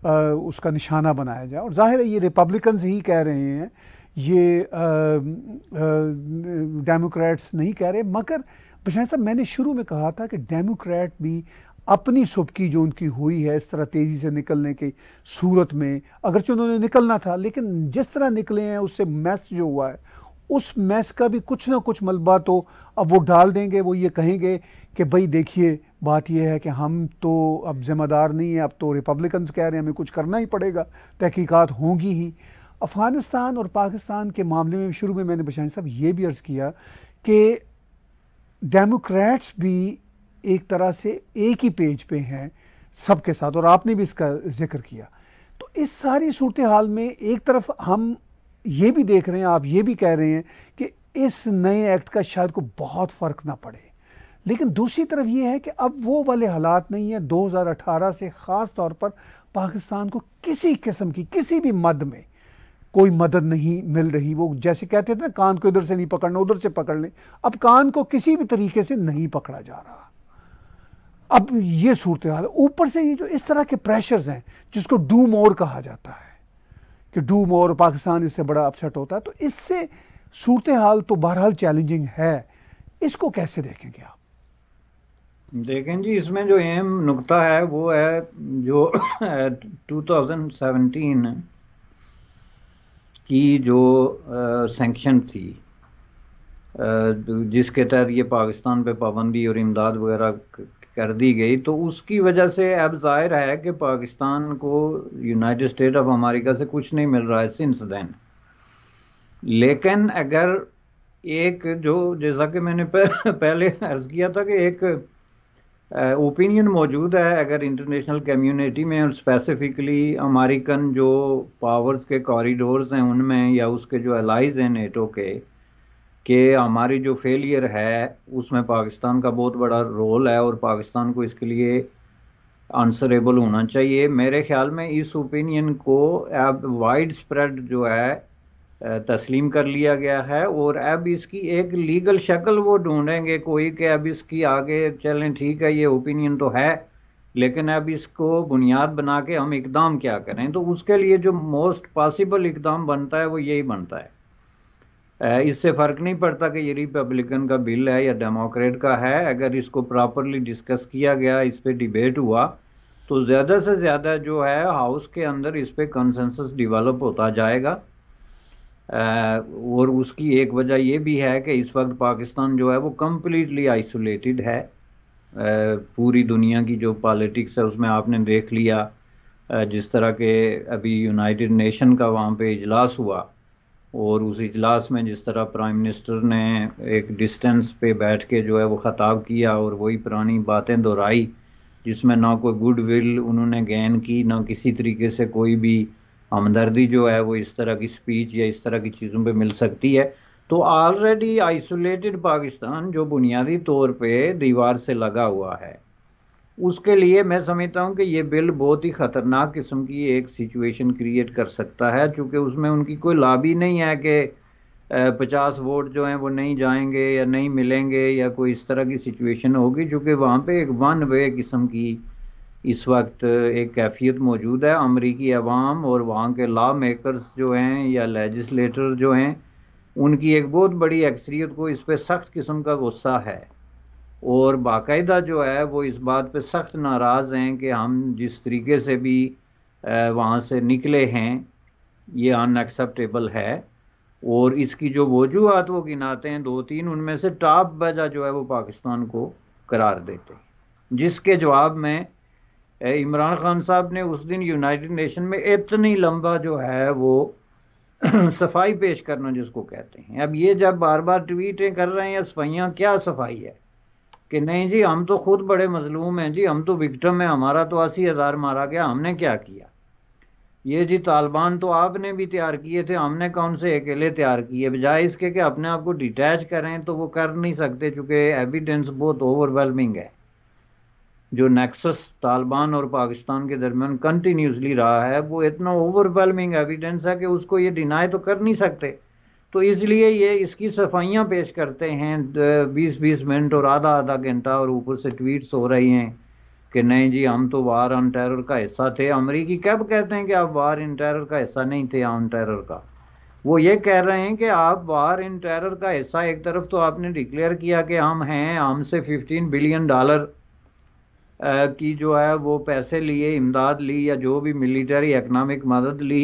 Speaker 1: आ, उसका निशाना बनाया जाए और ज़ाहिर है ये रिपब्लिकन्स ही कह रहे हैं ये डेमोक्रेट्स नहीं कह रहे मगर बशाह साहब मैंने शुरू में कहा था कि डेमोक्रेट भी अपनी सुबकी जो उनकी हुई है इस तरह तेज़ी से निकलने की सूरत में अगरचे उन्होंने निकलना था लेकिन जिस तरह निकले हैं उससे मैस जो हुआ है उस मैस का भी कुछ ना कुछ मलबा तो अब वो डाल देंगे वो ये कहेंगे कि भाई देखिए बात यह है कि हम तो अब ज़िम्मेदार नहीं है अब तो रिपब्लिकन्स कह रहे हैं हमें कुछ करना ही पड़ेगा तहकीकात होंगी ही अफ़गानिस्तान और पाकिस्तान के मामले में शुरू में मैंने बशान साहब ये भी अर्ज़ किया कि डेमोक्रेट्स भी एक तरह से एक ही पेज पे हैं सबके साथ और आपने भी इसका जिक्र किया तो इस सारी सूरत हाल में एक तरफ हम ये भी देख रहे हैं आप ये भी कह रहे हैं कि इस नए एक्ट का शायद को बहुत फ़र्क ना पड़े लेकिन दूसरी तरफ ये है कि अब वो वाले हालात नहीं हैं 2018 से ख़ास तौर पर पाकिस्तान को किसी किस्म की किसी भी मद में कोई मदद नहीं मिल रही वो जैसे कहते थे ना कान को इधर से नहीं पकड़ना उधर से पकड़ लें अब कान को किसी भी तरीके से नहीं पकड़ा जा रहा अब ये सूरत हाल ऊपर से ये जो इस तरह के प्रेशर्स हैं जिसको डू मोर कहा जाता है कि डू मोर पाकिस्तान इससे बड़ा अपसेट होता है तो इससे सूरत हाल तो बहरहाल चैलेंजिंग है इसको कैसे देखेंगे आप
Speaker 2: देखें जी इसमें जो एम नुकता है वो है जो 2017 (coughs) की जो सेंक्शन थी जिसके तहत ये पाकिस्तान पे पाबंदी और इमदाद वगैरह कर दी गई तो उसकी वजह से अब जाहिर है कि पाकिस्तान को यूनाइटेड स्टेट ऑफ अमेरिका से कुछ नहीं मिल रहा है सिंस देन लेकिन अगर एक जो जैसा कि मैंने (laughs) पहले अर्ज किया था कि एक ओपिनियन मौजूद है अगर इंटरनेशनल कम्युनिटी में और स्पेसिफिकली अमेरिकन जो पावर्स के कॉरिडोर्स हैं उनमें या उसके जो एलाइज हैं नेटो के कि हमारी जो फेलियर है उसमें पाकिस्तान का बहुत बड़ा रोल है और पाकिस्तान को इसके लिए आंसरेबल होना चाहिए मेरे ख्याल में इस ओपिनियन को अब वाइड स्प्रेड जो है तस्लीम कर लिया गया है और अब इसकी एक लीगल शक्ल वो ढूंढेंगे कोई कि अब इसकी आगे चलें ठीक है ये ओपिनियन तो है लेकिन अब इसको बुनियाद बना के हम इकदाम क्या करें तो उसके लिए जो मोस्ट पॉसिबल इकदाम बनता है वो यही बनता है इससे फ़र्क नहीं पड़ता कि ये रिपब्लिकन का बिल है या डेमोक्रेट का है अगर इसको प्रॉपरली डिस्कस किया गया इस पर डिबेट हुआ तो ज़्यादा से ज़्यादा जो है हाउस के अंदर इस पर कंसेंसस डिवेलप होता जाएगा और उसकी एक वजह ये भी है कि इस वक्त पाकिस्तान जो है वो कम्प्लीटली आइसोलेटेड है पूरी दुनिया की जो पॉलिटिक्स है उसमें आपने देख लिया जिस तरह के अभी यूनाइटेड नेशन का वहाँ पे इजलास हुआ और उस इजलास में जिस तरह प्राइम मिनिस्टर ने एक डिस्टेंस पे बैठ के जो है वो ख़ताब किया और वही पुरानी बातें दोहराई जिसमें ना कोई गुड विल उन्होंने गेन की ना किसी तरीके से कोई भी हमदर्दी जो है वो इस तरह की स्पीच या इस तरह की चीज़ों पे मिल सकती है तो ऑलरेडी आइसोलेटेड पाकिस्तान जो बुनियादी तौर पे दीवार से लगा हुआ है उसके लिए मैं समझता हूँ कि ये बिल बहुत ही ख़तरनाक किस्म की एक सिचुएशन क्रिएट कर सकता है चूँकि उसमें उनकी कोई लाभ ही नहीं है कि पचास वोट जो हैं वो नहीं जाएंगे या नहीं मिलेंगे या कोई इस तरह की सिचुएशन होगी चूँकि वहाँ पे एक वन वे किस्म की इस वक्त एक कैफियत मौजूद है अमरीकी अवाम और वहाँ के लॉ मेकरस जो हैं या लेजिस्लेटर जो हैं उनकी एक बहुत बड़ी अक्सरियत को इस पर सख्त किस्म का गुस्सा है और बाकायदा जो है वो इस बात पे सख्त नाराज़ हैं कि हम जिस तरीके से भी वहाँ से निकले हैं ये अनएक्सेप्टेबल है और इसकी जो वजूहत वो गिनाते हैं दो तीन उनमें से टॉप वजह जो है वो पाकिस्तान को करार देते हैं जिसके जवाब में इमरान खान साहब ने उस दिन यूनाइटेड नेशन में इतनी लंबा जो है वो (clears throat) सफाई पेश करना जिसको कहते हैं अब ये जब बार बार ट्वीटें कर रहे हैं सफाइयाँ क्या सफाई है कि नहीं जी हम तो खुद बड़े मजलूम हैं जी हम तो विक्टम हैं हमारा तो अस्सी हज़ार मारा गया हमने क्या किया ये जी तालिबान तो आपने भी तैयार किए थे हमने कौन से अकेले तैयार किए बजाय इसके कि अपने आप को डिटैच करें तो वो कर नहीं सकते चूँकि एविडेंस बहुत ओवरवेलमिंग है जो नेक्सस तालिबान और पाकिस्तान के दरमियान कंटिन्यूसली रहा है वो इतना ओवरवेलमिंग एविडेंस है कि उसको ये डिनाई तो कर नहीं सकते तो इसलिए ये इसकी सफाइयाँ पेश करते हैं बीस बीस मिनट और आधा आधा घंटा और ऊपर से ट्वीट्स हो रही हैं कि नहीं जी हम तो वार ऑन टेरर का हिस्सा थे अमरीकी कब कहते हैं कि आप वार इन टेरर का हिस्सा नहीं थे ऑन टेरर का वो ये कह रहे हैं कि आप वार इन टेरर का हिस्सा एक तरफ तो आपने डिक्लेयर किया कि हम हैं हमसे 15 बिलियन डॉलर की जो है वो पैसे लिए इमदाद ली या जो भी मिलिटरी इकनॉमिक मदद ली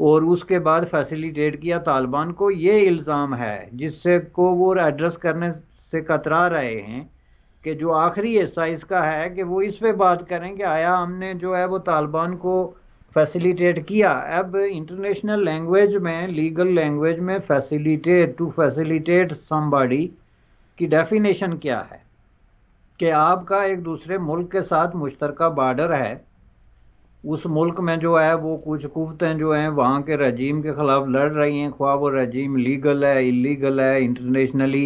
Speaker 2: और उसके बाद फैसिलिटेट किया तालिबान को ये इल्ज़ाम है जिससे को वो एड्रेस करने से कतरा रहे हैं कि जो आखिरी हिस्सा इसका है कि वो इस पे बात करें कि आया हमने जो है वो तालिबान को फैसिलिटेट किया अब इंटरनेशनल लैंग्वेज में लीगल लैंग्वेज में फैसिलिटेट टू फैसिलिटेट समबाडी की डेफिनेशन क्या है कि आपका एक दूसरे मुल्क के साथ मुश्तरका बॉर्डर है उस मुल्क में जो है वो कुछ कुफ्तें जो हैं वहाँ के रजीम के ख़िलाफ़ लड़ रही हैं ख्वाब वो रजीम लीगल है इलीगल है इंटरनेशनली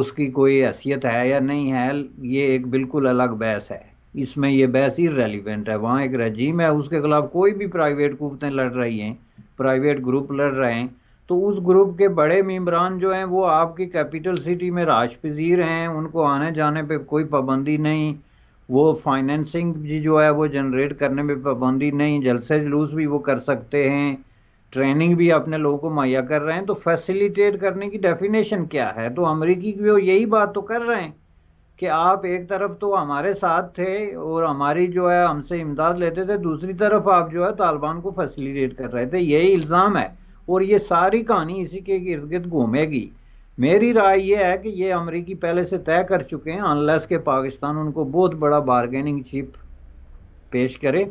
Speaker 2: उसकी कोई हैसियत है या नहीं है ये एक बिल्कुल अलग बहस है इसमें यह बहस ही रेलिवेंट है वहाँ एक रजीम है उसके ख़िलाफ़ कोई भी प्राइवेट कुफ्तें लड़ रही हैं प्राइवेट ग्रुप लड़ रहे हैं तो उस ग्रुप के बड़े मम्बरान जो हैं वो आपकी कैपिटल सिटी में राश पजीर हैं उनको आने जाने पर कोई पाबंदी नहीं वो फाइनेंसिंग भी जो है वो जनरेट करने में पाबंदी नहीं जलसे जुलूस भी वो कर सकते हैं ट्रेनिंग भी अपने लोगों को मुहैया कर रहे हैं तो फैसिलिटेट करने की डेफिनेशन क्या है तो अमरीकी वो यही बात तो कर रहे हैं कि आप एक तरफ तो हमारे साथ थे और हमारी जो है हमसे इमदाद लेते थे दूसरी तरफ आप जो है तालिबान को फैसिलिटेट कर रहे थे यही इल्ज़ाम है और ये सारी कहानी इसी के इर्द गिर्द घूमेगी मेरी राय यह है कि ये अमरीकी पहले से तय कर चुके हैं अनलेस के पाकिस्तान उनको बहुत बड़ा बारगेनिंग चिप पेश करे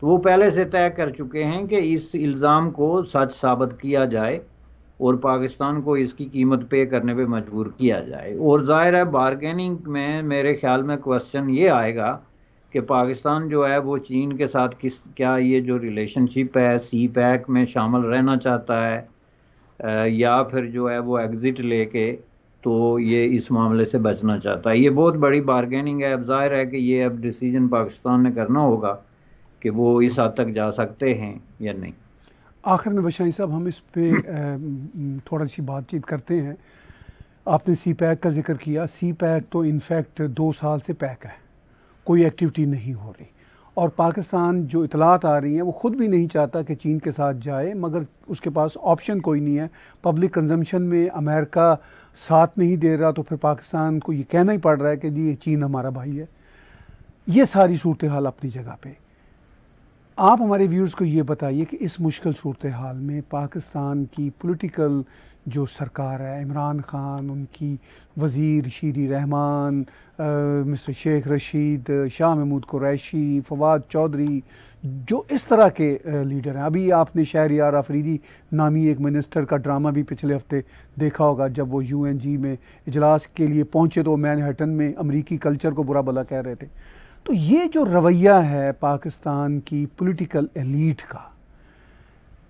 Speaker 2: तो वो पहले से तय कर चुके हैं कि इस इल्ज़ाम को सच साबित किया जाए और पाकिस्तान को इसकी कीमत पे करने पे मजबूर किया जाए और ज़ाहिर है बारगेनिंग में मेरे ख्याल में क्वेश्चन ये आएगा कि पाकिस्तान जो है वो चीन के साथ किस क्या ये जो रिलेशनशिप है सी पैक में शामिल रहना चाहता है या फिर जो है वो एग्ज़िट लेके तो ये इस मामले से बचना चाहता है ये बहुत बड़ी बारगेनिंग है अब जाहिर है कि ये अब डिसीजन पाकिस्तान ने करना होगा कि वो इस हद तक जा सकते हैं या नहीं
Speaker 1: आखिर में बशाई साहब हम इस पर थोड़ा सी बातचीत करते हैं आपने सी पैक का जिक्र किया सी पैक तो इनफैक्ट दो साल से पैक है कोई एक्टिविटी नहीं हो रही और पाकिस्तान जो इतलात आ रही हैं वो ख़ुद भी नहीं चाहता कि चीन के साथ जाए मगर उसके पास ऑप्शन कोई नहीं है पब्लिक कंजम्पशन में अमेरिका साथ नहीं दे रहा तो फिर पाकिस्तान को ये कहना ही पड़ रहा है कि जी ये चीन हमारा भाई है ये सारी सूरत हाल अपनी जगह पे आप हमारे व्यूर्स को ये बताइए कि इस मुश्किल सूरत हाल में पाकिस्तान की पोलिटिकल जो सरकार है इमरान ख़ान उनकी वज़ीर शीरी रहमान मिस्टर शेख रशीद शाह महमूद कुरैशी फवाद चौधरी जो इस तरह के लीडर हैं अभी आपने शहर यार आफरीदी नामी एक मिनिस्टर का ड्रामा भी पिछले हफ्ते देखा होगा जब वो यूएनजी में इजलास के लिए पहुंचे तो मैनहटन में अमरीकी कल्चर को बुरा भला कह रहे थे तो ये जो रवैया है पाकिस्तान की पोलिटिकल एलीट का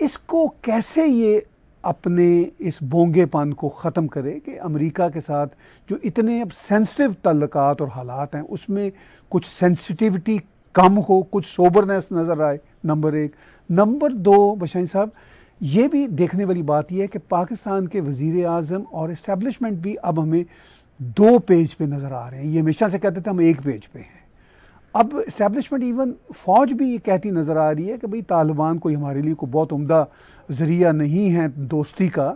Speaker 1: इसको कैसे ये अपने इस बोंगेपन को ख़त्म करे कि अमेरिका के साथ जो इतने अब सेंसिटिव तल्लक और हालात हैं उसमें कुछ सेंसिटिविटी कम हो कुछ सोबरनेस नज़र आए नंबर एक नंबर दो बशाई साहब ये भी देखने वाली बात यह है कि पाकिस्तान के वज़ी अजम और इस्टेबलिशमेंट भी अब हमें दो पेज पे नज़र आ रहे हैं ये हमेशा से कहते थे हम एक पेज पे हैं अब इस्टेबलिशमेंट इवन फ़ौज भी ये कहती नज़र आ रही है कि भाई तालिबान कोई हमारे लिए कोई बहुत उम्दा ज़रिया नहीं है दोस्ती का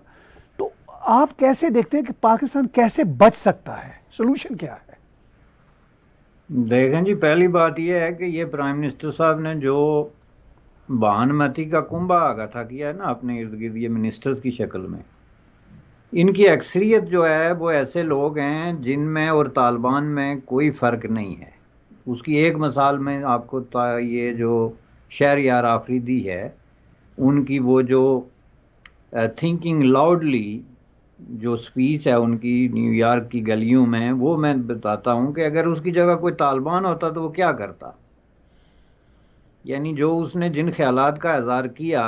Speaker 1: तो आप कैसे देखते हैं कि पाकिस्तान कैसे बच सकता है सोलूशन क्या है
Speaker 2: देखें जी पहली बात यह है कि ये प्राइम मिनिस्टर साहब ने जो बहानमती का कुंभा था किया है ना अपने इर्द गिर्द ये मिनिस्टर्स की शक्ल में इनकी अक्सरियत जो है वो ऐसे लोग हैं जिनमें और तालिबान में कोई फ़र्क नहीं है उसकी एक मिसाल में आपको तो ये जो शहर यार आफरीदी है उनकी वो जो थिंकिंग लाउडली जो स्पीच है उनकी न्यूयॉर्क की गलियों में वो मैं बताता हूँ कि अगर उसकी जगह कोई तालिबान होता तो वो क्या करता यानी जो उसने जिन ख्याल का इजहार किया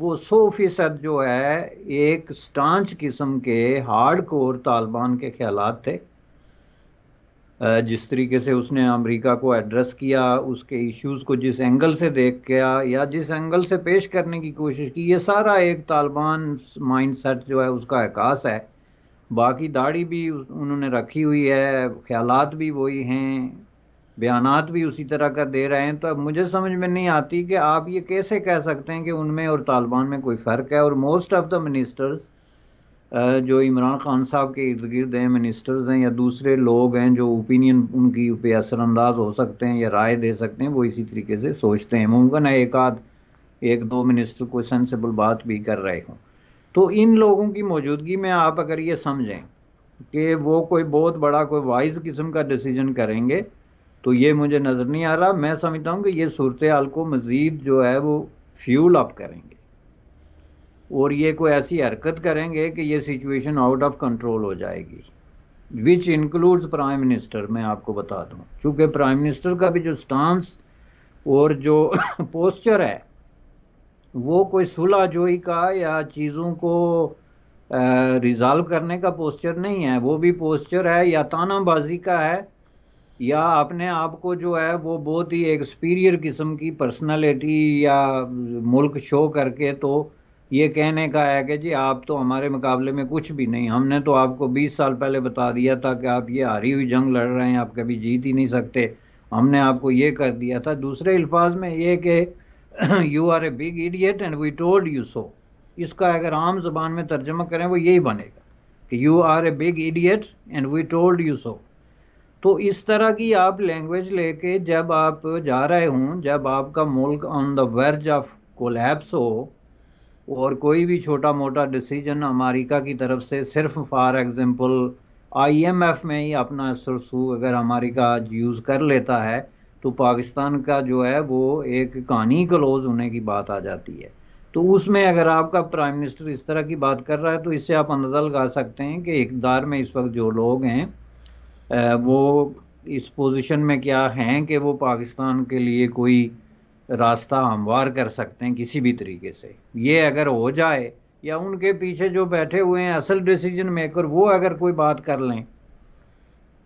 Speaker 2: वो सौ फीसद जो है एक स्टांच किस्म के हार्ड कोर तालिबान के ख्याल थे जिस तरीके से उसने अमेरिका को एड्रेस किया उसके इश्यूज को जिस एंगल से देख किया या जिस एंगल से पेश करने की कोशिश की ये सारा एक तालिबान माइंड सेट जो है उसका अहकास है बाकी दाढ़ी भी उन्होंने रखी हुई है ख्याल भी वही हैं बयान भी उसी तरह का दे रहे हैं तो अब मुझे समझ में नहीं आती कि आप ये कैसे कह सकते हैं कि उनमें और तालिबान में कोई फ़र्क है और मोस्ट ऑफ द मिनिस्टर्स जो इमरान खान साहब के इर्द गिर्द हैं मिनिस्टर्स हैं या दूसरे लोग हैं जो ओपिनियन उनकी पे असरानंदाज हो सकते हैं या राय दे सकते हैं वो इसी तरीके से सोचते हैं मुमकिन है एक आध एक दो मिनिस्टर कोई सेंसेबल बात भी कर रहे हों तो इन लोगों की मौजूदगी में आप अगर ये समझें कि वो कोई बहुत बड़ा कोई वाइज किस्म का डिसीजन करेंगे तो ये मुझे नज़र नहीं आ रहा मैं समझता हूँ कि ये सूरत हाल को मज़ीद जो है वो फ्यूल अप करेंगे और ये कोई ऐसी हरकत करेंगे कि ये सिचुएशन आउट ऑफ कंट्रोल हो जाएगी विच इंक्लूड्स प्राइम मिनिस्टर मैं आपको बता दूं चूँकि प्राइम मिनिस्टर का भी जो स्टांस और जो पोस्चर (coughs) है वो कोई सुलह जोई का या चीज़ों को रिजॉल्व करने का पोस्चर नहीं है वो भी पोस्चर है या तानाबाजी का है या अपने आप को जो है वो बहुत ही एक्सपीरियर किस्म की पर्सनालिटी या मुल्क शो करके तो ये कहने का है कि जी आप तो हमारे मुकाबले में कुछ भी नहीं हमने तो आपको 20 साल पहले बता दिया था कि आप ये हारी हुई जंग लड़ रहे हैं आप कभी जीत ही नहीं सकते हमने आपको ये कर दिया था दूसरे अल्फाज में ये कि you are a big idiot and we told you so इसका अगर आम जबान में तर्जमा करें वो यही बनेगा कि you are a big idiot and we told you so तो इस तरह की आप लैंग्वेज लेके जब आप जा रहे हों जब आपका मुल्क on the verge of collapse हो और कोई भी छोटा मोटा डिसीजन अमेरिका की तरफ से सिर्फ फॉर एग्ज़ाम्पल आईएमएफ में ही अपना सरसू अगर अमेरिका यूज़ कर लेता है तो पाकिस्तान का जो है वो एक कहानी क्लोज होने की बात आ जाती है तो उसमें अगर आपका प्राइम मिनिस्टर इस तरह की बात कर रहा है तो इससे आप अंदाज़ा लगा सकते हैं कि इकदार में इस वक्त जो लोग हैं वो इस पोजीशन में क्या हैं कि वो पाकिस्तान के लिए कोई रास्ता हमवार कर सकते हैं किसी भी तरीके से ये अगर हो जाए या उनके पीछे जो बैठे हुए हैं असल डिसीजन मेकर वो अगर कोई बात कर लें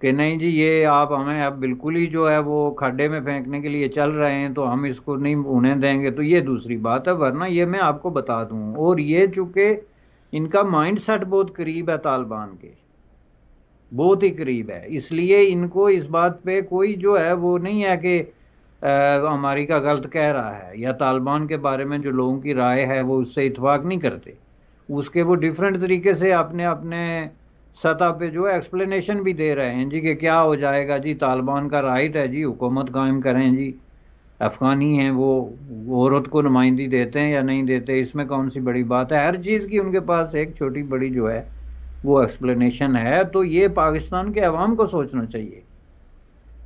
Speaker 2: कि नहीं जी ये आप हमें अब बिल्कुल ही जो है वो खड्डे में फेंकने के लिए चल रहे हैं तो हम इसको नहीं होने देंगे तो ये दूसरी बात है वरना ये मैं आपको बता दूँ और ये चूँकि इनका माइंड सेट बहुत करीब है तालिबान के बहुत ही करीब है इसलिए इनको इस बात पे कोई जो है वो नहीं है कि अमेरिका तो गलत कह रहा है या तालिबान के बारे में जो लोगों की राय है वो उससे इतफाक़ नहीं करते उसके वो डिफरेंट तरीके से अपने अपने सतह पे जो है एक्सप्लेनेशन भी दे रहे हैं जी कि क्या हो जाएगा जी तालिबान का राइट है जी हुकूमत कायम करें जी अफ़गानी हैं वो औरत को नुमाइंदी देते हैं या नहीं देते इसमें कौन सी बड़ी बात है हर चीज़ की उनके पास एक छोटी बड़ी जो है वो एक्सप्लेनेशन है तो ये पाकिस्तान के अवाम को सोचना चाहिए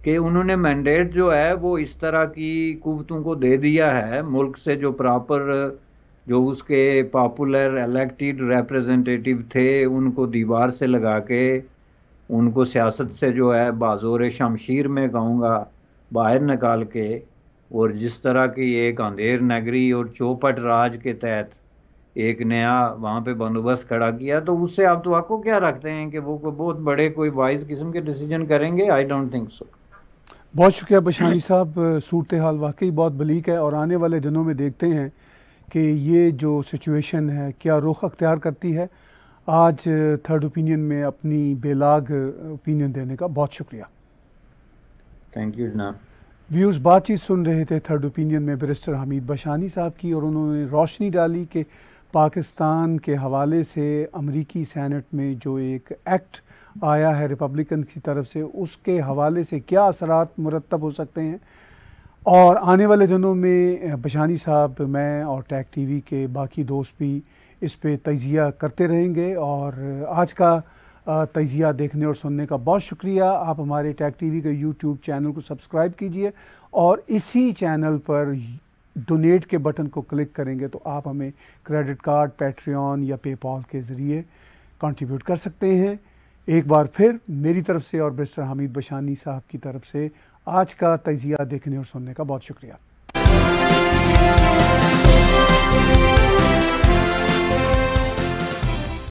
Speaker 2: कि उन्होंने मैंडेट जो है वो इस तरह की कुवतों को दे दिया है मुल्क से जो प्रॉपर जो उसके पॉपुलर इलेक्टेड रिप्रेजेंटेटिव थे उनको दीवार से लगा के उनको सियासत से जो है बाजोर शमशीर में कहूँगा बाहर निकाल के और जिस तरह की एक अंधेर नगरी और चौपट राज के तहत एक नया वहाँ पे बंदोबस्त खड़ा किया तो उससे आप तो आपको क्या रखते हैं कि वो बहुत बड़े कोई वाइज किस्म के डिसीजन करेंगे आई डोंट थिंक सो
Speaker 1: बहुत शुक्रिया बशानी साहब सूरत हाल वाकई बहुत बलीक है और आने वाले दिनों में देखते हैं कि ये जो सिचुएशन है क्या रुख अख्तियार करती है आज थर्ड ओपिनियन में अपनी बेलाग ओपिनियन देने का बहुत शुक्रिया
Speaker 2: थैंक यू जनाब
Speaker 1: व्यूर्स बातचीत सुन रहे थे थर्ड ओपिनियन में बरिस्टर हमीद बशानी साहब की और उन्होंने रोशनी डाली कि पाकिस्तान के हवाले से अमरीकी सैनट में जो एक एक्ट आया है रिपब्लिकन की तरफ से उसके हवाले से क्या असर मुरतब हो सकते हैं और आने वाले दिनों में बशानी साहब मैं और टी टीवी के बाकी दोस्त भी इस पर तजिया करते रहेंगे और आज का तजिया देखने और सुनने का बहुत शुक्रिया आप हमारे टी टीवी के यूट्यूब चैनल को सब्सक्राइब कीजिए और इसी चैनल पर डोनेट के बटन को क्लिक करेंगे तो आप हमें क्रेडिट कार्ड पैट्रियन या पेपॉल के ज़रिए कंट्रीब्यूट कर सकते हैं एक बार फिर मेरी तरफ से और बेस्टर हमीद बशानी साहब की तरफ से आज का तजिया देखने और सुनने का बहुत शुक्रिया